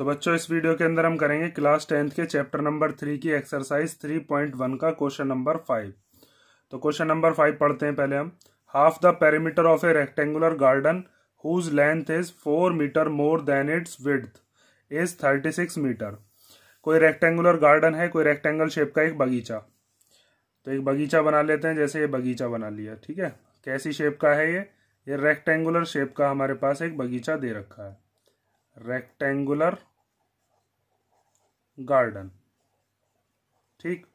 तो बच्चों इस वीडियो के अंदर हम करेंगे क्लास टेंथ के चैप्टर नंबर थ्री की एक्सरसाइज थ्री पॉइंट वन का क्वेश्चन नंबर फाइव तो क्वेश्चन नंबर फाइव पढ़ते हैं पहले हम half the perimeter of a rectangular garden whose length is four metre more than its width is thirty six metre कोई rectangular garden है कोई rectangle shape का एक बगीचा तो एक बगीचा बना लेते हैं जैसे ये बगीचा बना लिया ठीक है कैसी शेप का है ये ये रेक्टेंगुलर शेप का हमारे पास एक बगीचा दे रखा है रेक्टेंगुलर गार्डन ठीक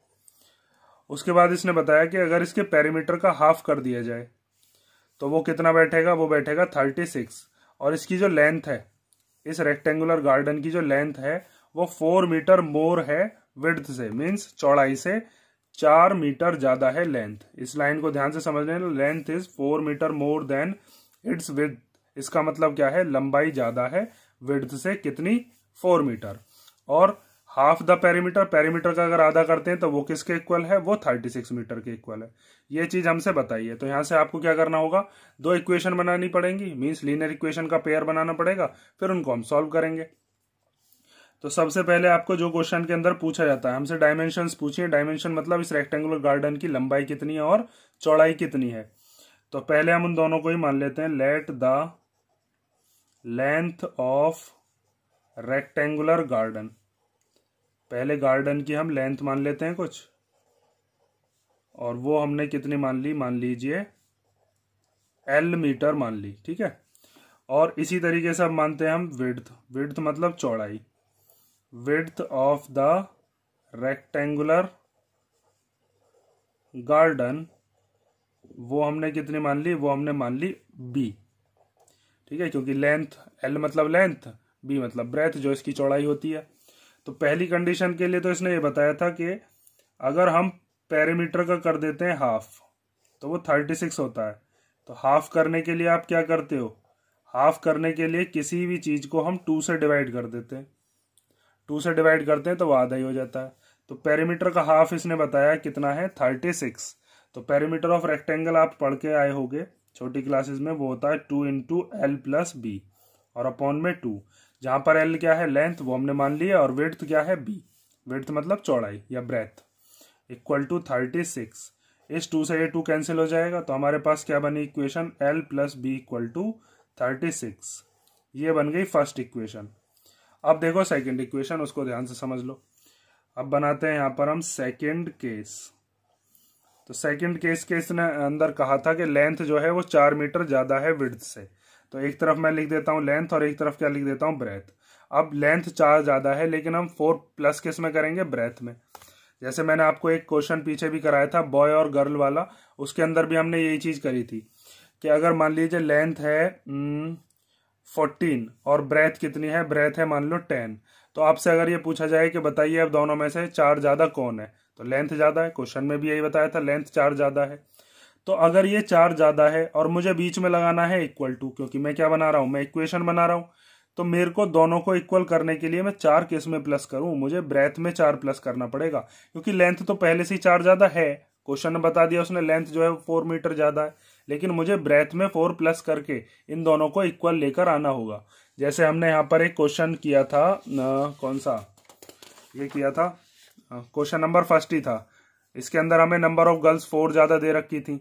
उसके बाद इसने बताया कि अगर इसके पेरीमीटर का हाफ कर दिया जाए तो वो कितना बैठेगा वो बैठेगा थर्टी सिक्स और इसकी जो लेंथ है इस रेक्टेंगुलर गार्डन की जो लेंथ है वो फोर मीटर मोर है विड्थ से मीन्स चौड़ाई से चार मीटर ज्यादा है लेंथ इस लाइन को ध्यान से समझ लें length is four metre more than its width इसका मतलब क्या है लंबाई ज्यादा है विड्थ से कितनी फोर मीटर और हाफ द पैरीमीटर पैरीमीटर का अगर आधा करते हैं तो वो किसके इक्वल है वो थर्टी सिक्स मीटर के इक्वल है ये चीज हमसे बताइए तो यहां से आपको क्या करना होगा दो इक्वेशन बनानी पड़ेंगी मीन्स लीनियर इक्वेशन का पेयर बनाना पड़ेगा फिर उनको हम सॉल्व करेंगे तो सबसे पहले आपको जो क्वेश्चन के अंदर पूछा जाता है हमसे डायमेंशन पूछिए डायमेंशन मतलब इस रेक्टेंगुलर गार्डन की लंबाई कितनी है और चौड़ाई कितनी है तो पहले हम उन दोनों को ही मान लेते हैं let the length of rectangular garden पहले गार्डन की हम लेंथ मान लेते हैं कुछ और वो हमने कितनी मान ली मान लीजिए एल मीटर मान ली ठीक है और इसी तरीके से हम मानते हैं हम विड्थ विड्थ मतलब चौड़ाई width of the rectangular garden वो हमने कितनी मान ली वो हमने मान ली बी ठीक है क्योंकि लेंथ एल मतलब लेंथ बी मतलब ब्रेथ जो इसकी चौड़ाई होती है तो पहली कंडीशन के लिए तो इसने ये बताया था कि अगर हम पैरामीटर का कर देते हैं हाफ तो वो थर्टी सिक्स होता है तो हाफ करने के लिए आप क्या करते हो हाफ करने के लिए किसी भी चीज को हम टू से डिवाइड कर देते हैं टू से डिवाइड करते हैं तो वह आधा ही हो जाता है तो पैरामीटर का हाफ इसने बताया कितना है थर्टी सिक्स तो पैरामीटर ऑफ रेक्टेंगल आप पढ़ के आए होगे छोटी क्लासेस में वो होता है two into L plus B और अपॉन में टू जहां पर एल क्या है लेंथ वो हमने मान लिया और वेथ क्या है बी वेथ मतलब चौड़ाई या breadth equal to thirty six इस टू से ये टू कैंसिल हो जाएगा तो हमारे पास क्या बनी equation L plus B equal to thirty six ये बन गई फर्स्ट इक्वेशन अब देखो सेकंड इक्वेशन उसको ध्यान से समझ लो अब बनाते हैं यहां पर हम सेकंड केस तो सेकंड केस के इसने अंदर कहा था कि लेंथ जो है वो चार मीटर ज़्यादा है विड्थ से तो एक तरफ मैं लिख देता हूँ लेंथ और एक तरफ क्या लिख देता हूँ ब्रेथ अब लेंथ चार ज़्यादा है लेकिन हम फोर प्लस किस में करेंगे ब्रेथ में जैसे मैंने आपको एक क्वेश्चन पीछे भी कराया था बॉय और गर्ल वाला उसके अंदर भी हमने यही चीज़ करी थी कि अगर मान लीजिए लेंथ है फोर्टीन हम्म, और ब्रेथ कितनी है ब्रेथ है मान लो टेन तो आपसे अगर ये पूछा जाए कि बताइए अब दोनों में से चार ज़्यादा कौन है तो लेंथ ज़्यादा है क्वेश्चन में भी यही बताया था लेंथ चार ज़्यादा है तो अगर ये चार ज़्यादा है और मुझे बीच में लगाना है इक्वल टू क्योंकि मैं क्या बना रहा हूं मैं इक्वेशन बना रहा हूं तो मेरे को दोनों को इक्वल करने के लिए मैं चार किस में प्लस करूं मुझे ब्रेथ में चार प्लस करना पड़ेगा क्योंकि लेंथ तो पहले से ही चार ज़्यादा है क्वेश्चन ने बता दिया उसने लेंथ जो है फोर मीटर ज़्यादा है लेकिन मुझे ब्रेथ में फोर प्लस करके इन दोनों को इक्वल लेकर आना होगा जैसे हमने यहाँ पर एक क्वेश्चन किया था न, कौन सा ये किया था क्वेश्चन नंबर फर्स्ट ही था इसके अंदर हमें नंबर ऑफ गर्ल्स फोर ज़्यादा दे रखी थी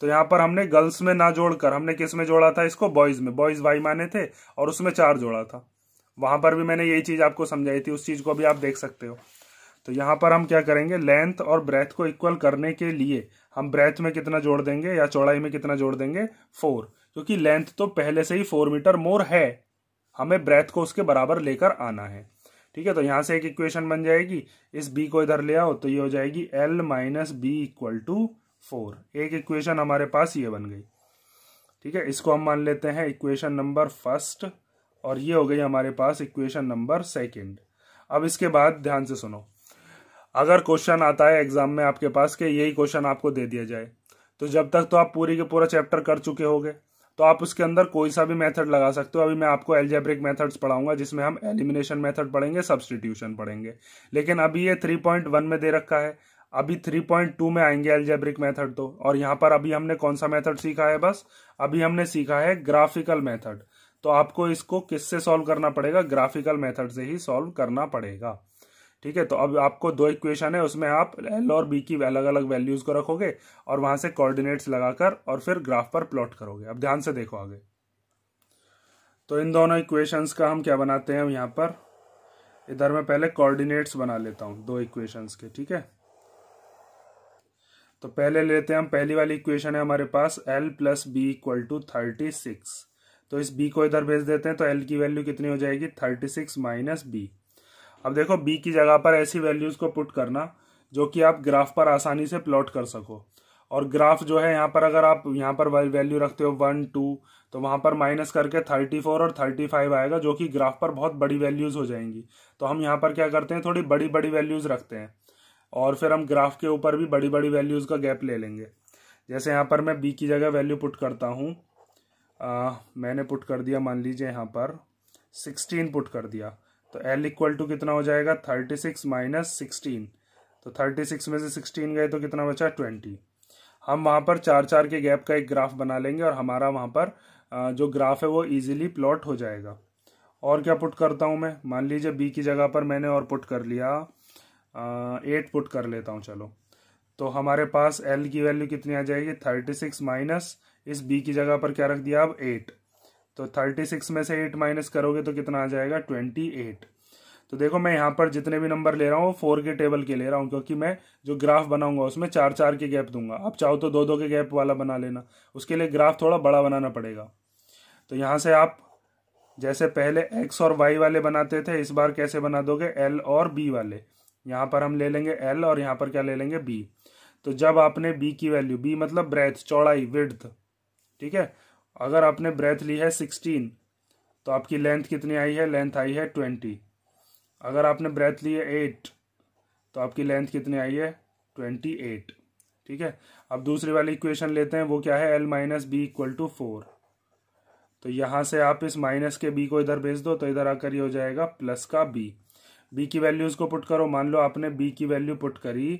तो यहां पर हमने गर्ल्स में ना जोड़कर हमने किस में जोड़ा था इसको बॉयज में बॉयज वाई माने थे और उसमें चार जोड़ा था वहां पर भी मैंने यही चीज आपको समझाई थी उस चीज को भी आप देख सकते हो तो यहां पर हम क्या करेंगे लेंथ और ब्रेथ को इक्वल करने के लिए हम ब्रेथ में कितना जोड़ देंगे या चौड़ाई में कितना जोड़ देंगे फोर क्योंकि लेंथ तो पहले से ही फोर मीटर मोर है हमें ब्रेथ को उसके बराबर लेकर आना है ठीक है तो यहां से एक इक्वेशन बन जाएगी इस बी को इधर ले आओ तो ये हो जाएगी L minus B equal to four एक इक्वेशन हमारे पास ये बन गई ठीक है इसको हम मान लेते हैं इक्वेशन नंबर फर्स्ट और ये हो गई हमारे पास इक्वेशन नंबर सेकंड अब इसके बाद ध्यान से सुनो अगर क्वेश्चन आता है एग्जाम में आपके पास के यही क्वेश्चन आपको दे दिया जाए तो जब तक तो आप पूरी के पूरा चैप्टर कर चुके होगे तो आप उसके अंदर कोई सा भी मेथड लगा सकते हो अभी मैं आपको एल्जेब्रिक मेथड्स पढ़ाऊंगा जिसमें हम एलिमिनेशन मेथड पढ़ेंगे सब्सटीट्यूशन पढ़ेंगे लेकिन अभी ये थ्री पॉइंट वन में दे रखा है अभी 3.2 में आएंगे एल्जेब्रिक मेथड तो और यहाँ पर अभी हमने कौन सा मेथड सीखा है बस अभी हमने सीखा है ग्राफिकल मेथड तो आपको इसको किससे सॉल्व करना पड़ेगा ग्राफिकल मेथड से ही सॉल्व करना पड़ेगा ठीक है तो अब आपको दो इक्वेशन है उसमें आप एल और बी की अलग अलग वैल्यूज को रखोगे और वहां से कोऑर्डिनेट्स लगाकर और फिर ग्राफ पर प्लॉट करोगे अब ध्यान से देखो आगे तो इन दोनों इक्वेशंस का हम क्या बनाते हैं यहां पर इधर मैं पहले कोऑर्डिनेट्स बना लेता हूं दो इक्वेशंस के ठीक है तो पहले लेते हैं हम पहली वाली इक्वेशन है हमारे पास L plus B equal to thirty six तो इस बी को इधर भेज देते हैं तो एल की वैल्यू कितनी हो जाएगी थर्टी सिक्स माइनस बी अब देखो बी की जगह पर ऐसी वैल्यूज को पुट करना जो कि आप ग्राफ पर आसानी से प्लॉट कर सको और ग्राफ जो है यहाँ पर अगर आप यहाँ पर वैल्यू रखते हो वन टू तो वहाँ पर माइनस करके थर्टी फोर और थर्टी फाइव आएगा जो कि ग्राफ पर बहुत बड़ी वैल्यूज़ हो जाएंगी तो हम यहाँ पर क्या करते हैं थोड़ी बड़ी बड़ी वैल्यूज़ रखते हैं और फिर हम ग्राफ के ऊपर भी बड़ी बड़ी वैल्यूज़ का गैप ले लेंगे जैसे यहाँ पर मैं बी की जगह वैल्यू पुट करता हूँ मैंने पुट कर दिया मान लीजिए यहाँ पर सिक्सटीन पुट कर दिया तो एल इक्वल टू कितना हो जाएगा थर्टी सिक्स माइनस सिक्सटीन तो थर्टी सिक्स में से सिक्सटीन गए तो कितना बचा ट्वेंटी हम वहाँ पर चार चार के गैप का एक ग्राफ बना लेंगे और हमारा वहाँ पर जो ग्राफ है वो ईजिली प्लॉट हो जाएगा और क्या पुट करता हूँ मैं मान लीजिए बी की जगह पर मैंने और पुट कर लिया एट पुट कर लेता हूँ चलो तो हमारे पास एल की वैल्यू कितनी आ जाएगी थर्टी सिक्स माइनस इस बी की जगह पर क्या रख दिया आप एट तो थर्टी सिक्स में से एट माइनस करोगे तो कितना आ जाएगा ट्वेंटी एट तो देखो मैं यहाँ पर जितने भी नंबर ले रहा हूँ वो फोर के टेबल के ले रहा हूँ क्योंकि मैं जो ग्राफ बनाऊंगा उसमें चार चार के गैप दूंगा आप चाहो तो दो दो के गैप वाला बना लेना उसके लिए ग्राफ थोड़ा बड़ा बनाना पड़ेगा तो यहाँ से आप जैसे पहले एक्स और वाई वाले बनाते थे इस बार कैसे बना दोगे एल और बी वाले यहाँ पर हम ले लेंगे एल और यहाँ पर क्या ले लेंगे बी तो जब आपने बी की वैल्यू बी मतलब ब्रेथ चौड़ाई विड्थ ठीक है अगर आपने ब्रेथ ली है सिक्सटीन तो आपकी लेंथ कितनी आई है लेंथ आई है ट्वेंटी अगर आपने ब्रेथ ली है एट तो आपकी लेंथ कितनी आई है ट्वेंटी एट ठीक है अब दूसरी वाली इक्वेशन लेते हैं वो क्या है L minus B equal to four तो यहाँ से आप इस माइनस के बी को इधर भेज दो तो इधर आकर ये हो जाएगा प्लस का बी बी की वैल्यूज को पुट करो मान लो आपने बी की वैल्यू पुट करी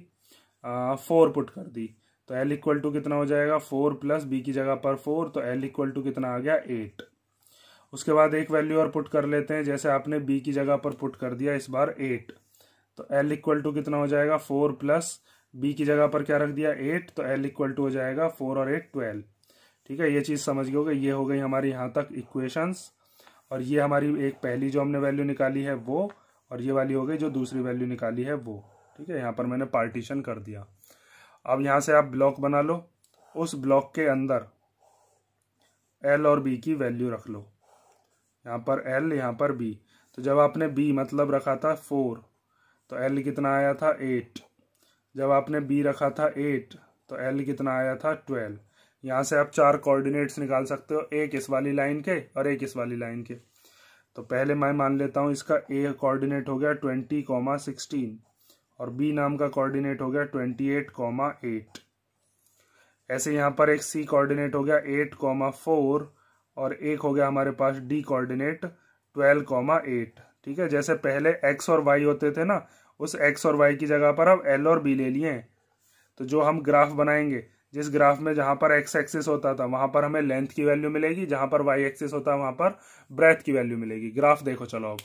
फोर पुट कर दी तो एल इक्वल टू कितना हो जाएगा फोर प्लस बी की जगह पर फोर तो एल इक्वल टू कितना आ गया एट उसके बाद एक वैल्यू और पुट कर लेते हैं जैसे आपने बी की जगह पर पुट कर दिया इस बार एट तो एल इक्वल टू कितना हो जाएगा फोर प्लस बी की जगह पर क्या रख दिया एट तो एल इक्वल टू हो जाएगा फोर और एट ट्वेल्व ठीक है ये चीज़ समझ गए ये हो गई हमारी यहाँ तक इक्वेशंस और ये हमारी एक पहली जो हमने वैल्यू निकाली है वो और ये वाली हो गई जो दूसरी वैल्यू निकाली है वो ठीक है यहाँ पर मैंने पार्टीशन कर दिया अब यहाँ से आप ब्लॉक बना लो उस ब्लॉक के अंदर एल और बी की वैल्यू रख लो यहाँ पर एल यहाँ पर बी तो जब आपने बी मतलब रखा था फोर तो एल कितना आया था एट जब आपने बी रखा था एट तो एल कितना आया था ट्वेल्व यहाँ से आप चार कोऑर्डिनेट्स निकाल सकते हो एक इस वाली लाइन के और एक इस वाली लाइन के तो पहले मैं मान लेता हूँ इसका ए कोऑर्डिनेट हो गया ट्वेंटी कॉमा सिक्सटीन और बी नाम का कोऑर्डिनेट हो गया ट्वेंटी एट कॉमा एट ऐसे यहाँ पर एक सी कोऑर्डिनेट हो गया एट कॉमा फोर और एक हो गया हमारे पास D coordinate twelve comma eight ठीक है जैसे पहले एक्स और वाई होते थे ना उस एक्स और वाई की जगह पर अब एल और बी ले लिए तो जो हम ग्राफ बनाएंगे जिस ग्राफ में जहां पर एक्स एक्सिस होता था वहां पर हमें लेंथ की वैल्यू मिलेगी जहां पर वाई एक्सिस होता है वहां पर ब्रेथ की वैल्यू मिलेगी ग्राफ देखो चलो अब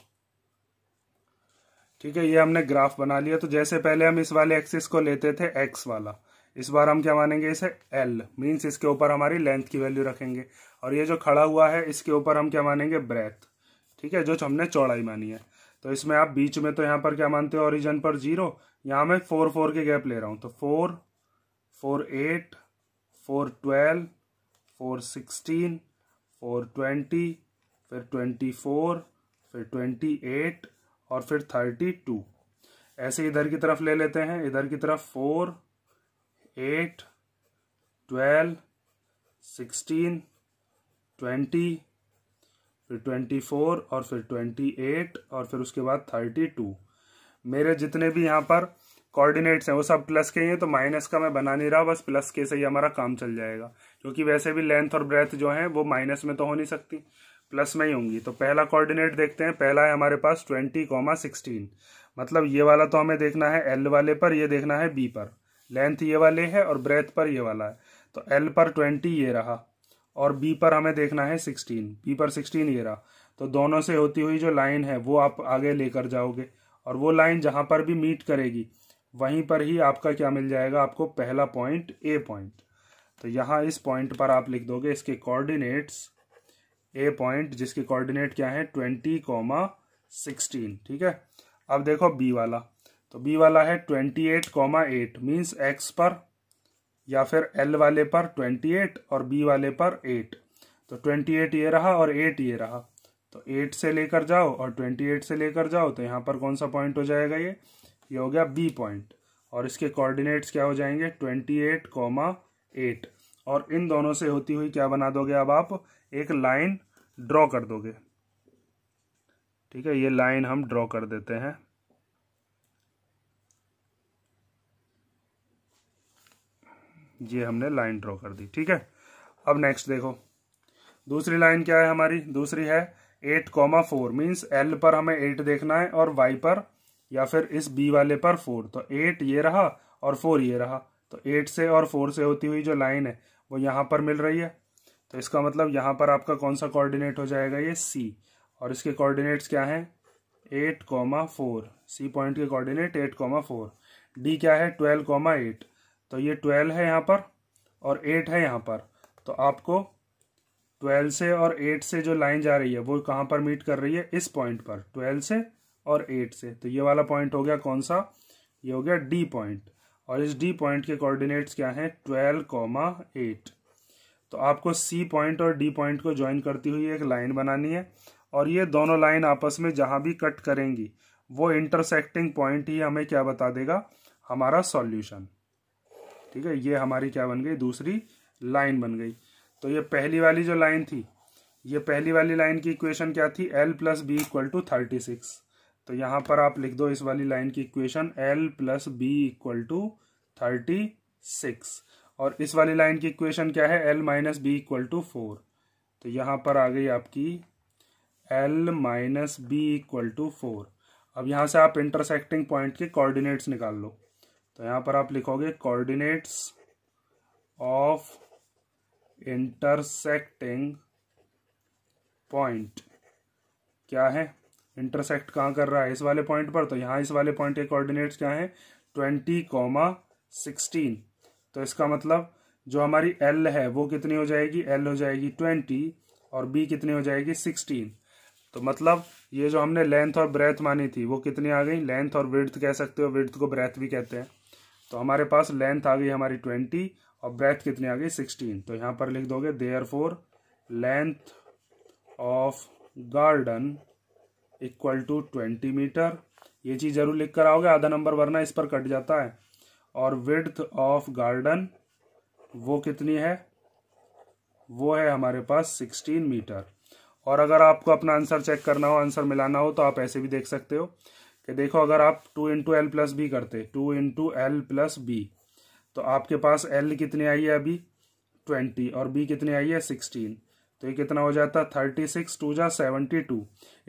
ठीक है ये हमने ग्राफ बना लिया तो जैसे पहले हम इस वाले एक्सिस को लेते थे एक्स वाला इस बार हम क्या मानेंगे इसे एल मीन्स इसके ऊपर हमारी लेंथ की वैल्यू रखेंगे और ये जो खड़ा हुआ है इसके ऊपर हम क्या मानेंगे ब्रेथ ठीक है जो हमने चौड़ाई मानी है तो इसमें आप बीच में तो यहाँ पर क्या मानते हो ओरिजन पर जीरो यहाँ मैं फोर फोर के गैप ले रहा हूँ तो four four eight four twelve four sixteen four twenty फिर ट्वेंटी फोर फिर ट्वेंटी एट और फिर थर्टी टू ऐसे इधर की तरफ ले लेते हैं इधर की तरफ four eight twelve sixteen twenty फिर ट्वेंटी फोर और फिर ट्वेंटी एट और फिर उसके बाद थर्टी टू मेरे जितने भी यहाँ पर कोऑर्डिनेट्स हैं वो सब प्लस के ही हैं तो माइनस का मैं बना नहीं रहा बस प्लस के से ही हमारा काम चल जाएगा क्योंकि वैसे भी लेंथ और ब्रेथ जो है वो माइनस में तो हो नहीं सकती प्लस में ही होंगी तो पहला कोऑर्डिनेट देखते हैं पहला है हमारे पास ट्वेंटी कॉमा सिक्सटीन मतलब ये वाला तो हमें देखना है एल वाले पर ये देखना है बी पर लेंथ ये वाले है और ब्रेथ पर ये वाला है तो एल पर ट्वेंटी ये रहा और बी पर हमें देखना है सिक्सटीन बी पर सिक्सटीन ये रहा तो दोनों से होती हुई जो लाइन है वो आप आगे लेकर जाओगे और वो लाइन जहाँ पर भी मीट करेगी वहीं पर ही आपका क्या मिल जाएगा आपको पहला पॉइंट ए पॉइंट तो यहाँ इस पॉइंट पर आप लिख दोगे इसके कोऑर्डिनेट्स ए पॉइंट जिसके कोऑर्डिनेट क्या है ट्वेंटी कॉमा सिक्सटीन ठीक है अब देखो बी वाला तो बी वाला है twenty eight comma eight means X पर या फिर एल वाले पर ट्वेंटी एट और बी वाले पर एट तो ट्वेंटी एट ये रहा और एट ये रहा तो एट से लेकर जाओ और ट्वेंटी एट से लेकर जाओ तो यहाँ पर कौन सा पॉइंट हो जाएगा ये ये हो गया बी पॉइंट और इसके कोऑर्डिनेट्स क्या हो जाएंगे ट्वेंटी एट कॉमा एट और इन दोनों से होती हुई क्या बना दोगे अब आप एक लाइन ड्रॉ कर दोगे ठीक है ये लाइन हम ड्रॉ कर देते हैं ये हमने लाइन ड्रॉ कर दी ठीक है अब नेक्स्ट देखो दूसरी लाइन क्या है हमारी दूसरी है eight comma four means L पर हमें एट देखना है और वाई पर या फिर इस बी वाले पर फोर तो एट ये रहा और फोर ये रहा तो एट से और फोर से होती हुई जो लाइन है वो यहाँ पर मिल रही है तो इसका मतलब यहाँ पर आपका कौन सा कोऑर्डिनेट हो जाएगा ये सी और इसके कोऑर्डिनेट्स क्या हैं eight comma four C point के coordinate eight comma four D क्या है ट्वेल्व कॉमा एट तो ये ट्वेल्व है यहाँ पर और एट है यहाँ पर तो आपको ट्वेल्व से और एट से जो लाइन जा रही है वो कहाँ पर मीट कर रही है इस पॉइंट पर ट्वेल्व से और एट से तो ये वाला पॉइंट हो गया कौन सा ये हो गया डी पॉइंट और इस डी पॉइंट के कोऑर्डिनेट्स क्या हैं ट्वेल्व कॉमा एट तो आपको सी पॉइंट और डी पॉइंट को ज्वाइन करती हुई एक लाइन बनानी है और ये दोनों लाइन आपस में जहाँ भी कट करेंगी वो इंटरसेक्टिंग पॉइंट ही हमें क्या बता देगा हमारा सॉल्यूशन ठीक है ये हमारी क्या बन गई दूसरी लाइन बन गई तो ये पहली वाली जो लाइन थी ये पहली वाली लाइन की इक्वेशन क्या थी L plus B equal to thirty six तो यहाँ पर आप लिख दो इस वाली लाइन की equation L plus B equal to thirty six और इस वाली लाइन की इक्वेशन क्या है L minus B equal to four तो यहाँ पर आ गई आपकी L minus B equal to four अब यहाँ से आप इंटरसेक्टिंग पॉइंट के कोऑर्डिनेट्स निकाल लो तो यहाँ पर आप लिखोगे कोऑर्डिनेट्स ऑफ इंटरसेक्टिंग पॉइंट क्या है इंटरसेक्ट कहाँ कर रहा है इस वाले पॉइंट पर तो यहाँ इस वाले पॉइंट के कोऑर्डिनेट्स क्या हैं ट्वेंटी कॉमा सिक्सटीन तो इसका मतलब जो हमारी एल है वो कितनी हो जाएगी एल हो जाएगी ट्वेंटी और बी कितनी हो जाएगी सिक्सटीन तो मतलब ये जो हमने लेंथ और ब्रेथ मानी थी वो कितनी आ गई लेंथ और विड्थ कह सकते हो विड्थ को ब्रेथ भी कहते हैं तो हमारे पास लेंथ आ गई हमारी ट्वेंटी और ब्रेथ कितनी आ गई सिक्सटीन तो यहाँ पर लिख दोगे therefore length of garden equal to twenty metre ये चीज जरूर लिख कर आओगे आधा नंबर वरना इस पर कट जाता है और विड्थ ऑफ गार्डन वो कितनी है वो है हमारे पास सिक्सटीन मीटर और अगर आपको अपना आंसर चेक करना हो आंसर मिलाना हो तो आप ऐसे भी देख सकते हो कि देखो अगर आप two into L plus B करते two into L plus B तो आपके पास एल कितनी आई है अभी ट्वेंटी और बी कितनी आई है सिक्सटीन तो ये कितना हो जाता थर्टी सिक्स टू जा सेवेंटी टू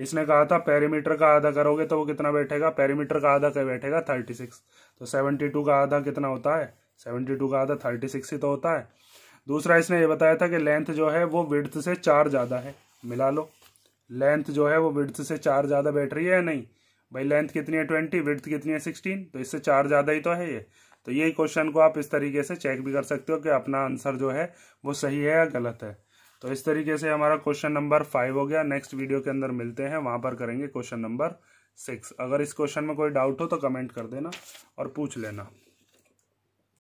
इसने कहा था पेरीमीटर का आधा करोगे तो वो कितना बैठेगा पेरीमीटर का आधा क्या बैठेगा थर्टी सिक्स तो सेवेंटी टू का आधा कितना होता है सेवेंटी टू का आधा थर्टी सिक्स ही तो होता है दूसरा इसने ये बताया था कि लेंथ जो है वो विड्थ से चार ज़्यादा है मिला लो लेंथ जो है वो विड्थ से चार ज़्यादा बैठ रही है या नहीं भाई लेंथ कितनी है ट्वेंटी विड्थ कितनी है सिक्सटीन तो इससे चार ज़्यादा ही तो है ये तो ये क्वेश्चन को आप इस तरीके से चेक भी कर सकते हो कि अपना आंसर जो है वो सही है या गलत है तो इस तरीके से हमारा क्वेश्चन नंबर फाइव हो गया नेक्स्ट वीडियो के अंदर मिलते हैं वहां पर करेंगे क्वेश्चन नंबर सिक्स अगर इस क्वेश्चन में कोई डाउट हो तो कमेंट कर देना और पूछ लेना